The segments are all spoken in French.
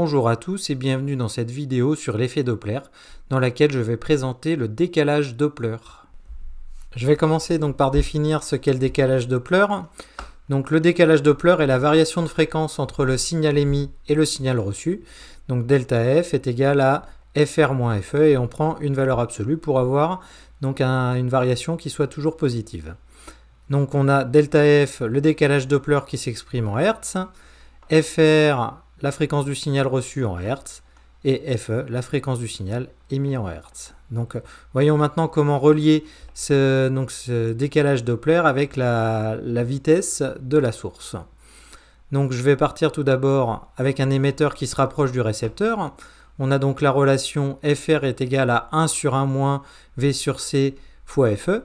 Bonjour à tous et bienvenue dans cette vidéo sur l'effet Doppler, dans laquelle je vais présenter le décalage Doppler. Je vais commencer donc par définir ce qu'est le décalage Doppler. Donc le décalage Doppler est la variation de fréquence entre le signal émis et le signal reçu. Donc delta F est égal à FR FE et on prend une valeur absolue pour avoir donc une variation qui soit toujours positive. Donc on a delta F, le décalage Doppler qui s'exprime en Hertz, FR la fréquence du signal reçu en Hertz, et FE, la fréquence du signal émis en Hertz. Donc euh, voyons maintenant comment relier ce, décalage Doppler avec la, la, vitesse de la source. Donc je vais partir tout d'abord avec un émetteur qui se rapproche du récepteur. On a donc la relation FR est égale à 1 sur 1 moins V sur C fois FE,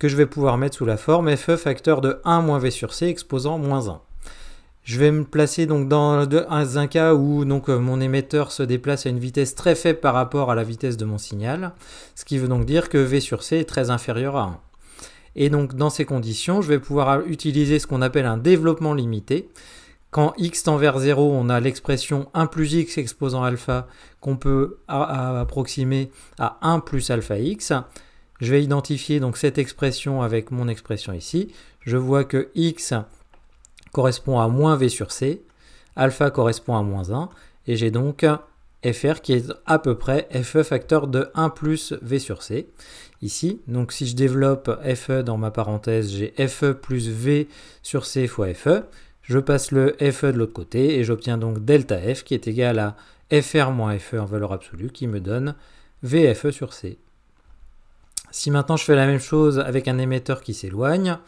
que je vais pouvoir mettre sous la forme FE facteur de 1 moins V sur C exposant moins 1. Je vais me placer donc dans un cas où donc euh, mon émetteur se déplace à une vitesse très faible par rapport à la vitesse de mon signal, ce qui veut donc dire que V sur C est très inférieur à 1. Et donc dans ces conditions, je vais pouvoir utiliser ce qu'on appelle un développement limité. Quand x tend vers 0, on a l'expression 1 plus x exposant alpha qu'on peut approximer à 1 plus alpha x. Je vais identifier donc cette expression avec mon expression ici. Je vois que x correspond à moins V sur C, alpha correspond à moins 1, et j'ai donc FR qui est à peu près FE facteur de 1 plus V sur C. Ici, donc si je développe FE dans ma parenthèse, j'ai FE plus V sur C fois FE. Je passe le FE de l'autre côté et j'obtiens donc delta F qui est égal à FR moins FE en valeur absolue qui me donne VFE sur C. Si maintenant je fais la même chose avec un émetteur qui s'éloigne,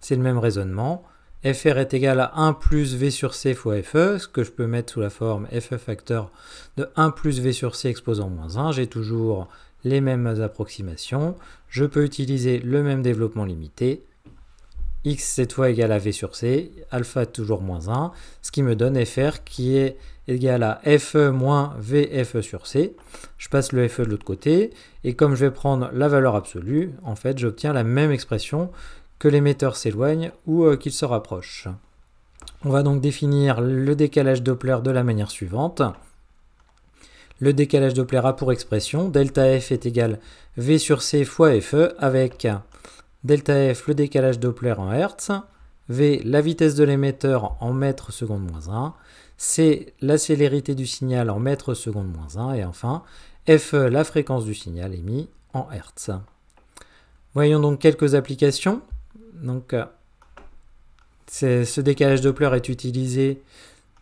c'est le même raisonnement. FR est égal à 1 plus V sur C fois FE, ce que je peux mettre sous la forme FE facteur de 1 plus V sur C exposant moins 1. J'ai toujours les mêmes approximations. Je peux utiliser le même développement limité. X cette fois égal à V sur C, alpha toujours moins 1, ce qui me donne FR qui est égal à FE moins VFE sur C. Je passe le FE de l'autre côté, et comme je vais prendre la valeur absolue, en fait j'obtiens la même expression que l'émetteur s'éloigne ou euh, qu'il se rapproche. On va donc définir le décalage Doppler de la manière suivante. Le décalage Doppler a pour expression delta F est égal V sur C fois FE avec delta F le décalage Doppler en Hertz, V la vitesse de l'émetteur en mètre seconde moins 1, C la célérité du signal en mètre seconde moins 1 et enfin FE la fréquence du signal émis en Hertz. Voyons donc quelques applications. Donc, euh, ce décalage Doppler est utilisé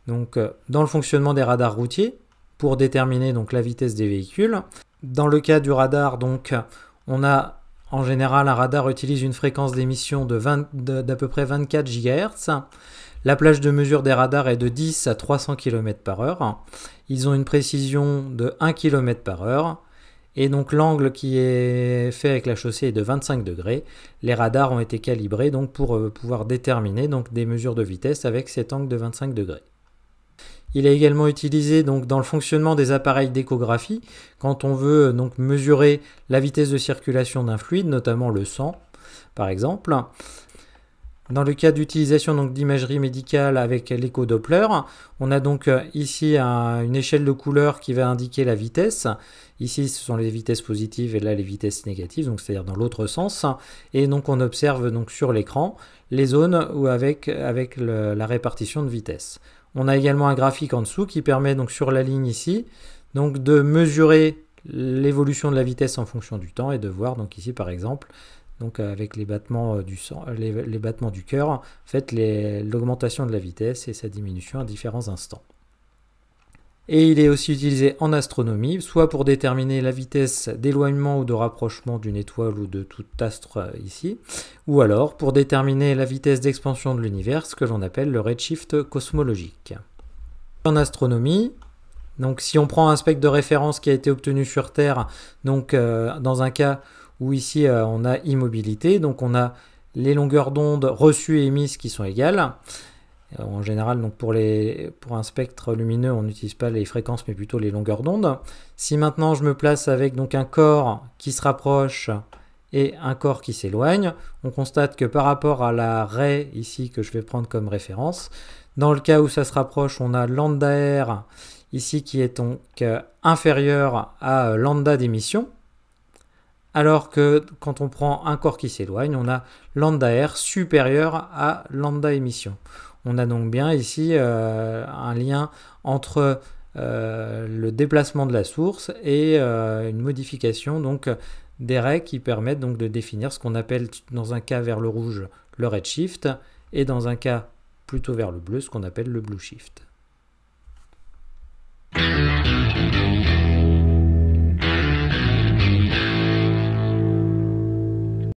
donc, euh, dans le fonctionnement des radars routiers pour déterminer donc, la vitesse des véhicules. Dans le cas du radar, donc, on a en général un radar utilise une fréquence d'émission d'à de peu près 24 GHz. La plage de mesure des radars est de 10 à 300 km par heure. Ils ont une précision de 1 km par heure. Et donc l'angle qui est fait avec la chaussée est de 25 degrés. Les radars ont été calibrés donc pour euh, pouvoir déterminer donc des mesures de vitesse avec cet angle de 25 degrés. Il est également utilisé donc dans le fonctionnement des appareils d'échographie quand on veut euh, donc mesurer la vitesse de circulation d'un fluide, notamment le sang par exemple. Dans le cas d'utilisation d'imagerie médicale avec l'écho-doppler, on a donc euh, ici une échelle de couleur qui va indiquer la vitesse. Ici, ce sont les vitesses positives et là les vitesses négatives, donc c'est-à-dire dans l'autre sens. Et donc on observe donc sur l'écran les zones où avec, la répartition de vitesse. On a également un graphique en dessous qui permet donc sur la ligne ici donc de mesurer l'évolution de la vitesse en fonction du temps et de voir donc ici par exemple donc euh, avec euh, euh, les battements du cœur, en l'augmentation de la vitesse et sa diminution à différents instants. Et il est aussi utilisé en astronomie, soit pour déterminer la vitesse d'éloignement ou de rapprochement d'une étoile ou de tout astre ici, ou alors pour déterminer la vitesse d'expansion de l'univers, ce que l'on appelle le redshift cosmologique. En astronomie, donc si on prend un spectre de référence qui a été obtenu sur Terre, donc dans un cas où ici euh, on a immobilité, donc on a les longueurs d'onde reçues et émises qui sont égales. Euh, en général, donc pour, les, pour un spectre lumineux, on n'utilise pas les fréquences, mais plutôt les longueurs d'onde. Si maintenant je me place avec donc un corps qui se rapproche et un corps qui s'éloigne, on constate que par rapport à la raie ici que je vais prendre comme référence, dans le cas où ça se rapproche, on a lambda r ici qui est donc euh, inférieur à lambda d'émission alors que quand on prend un corps qui s'éloigne, on a lambda R supérieur à lambda émission. On a donc bien ici euh, un lien entre euh, le déplacement de la source et euh, une modification donc des raies qui permettent donc de définir ce qu'on appelle dans un cas vers le rouge le redshift et dans un cas plutôt vers le bleu ce qu'on appelle le blue shift.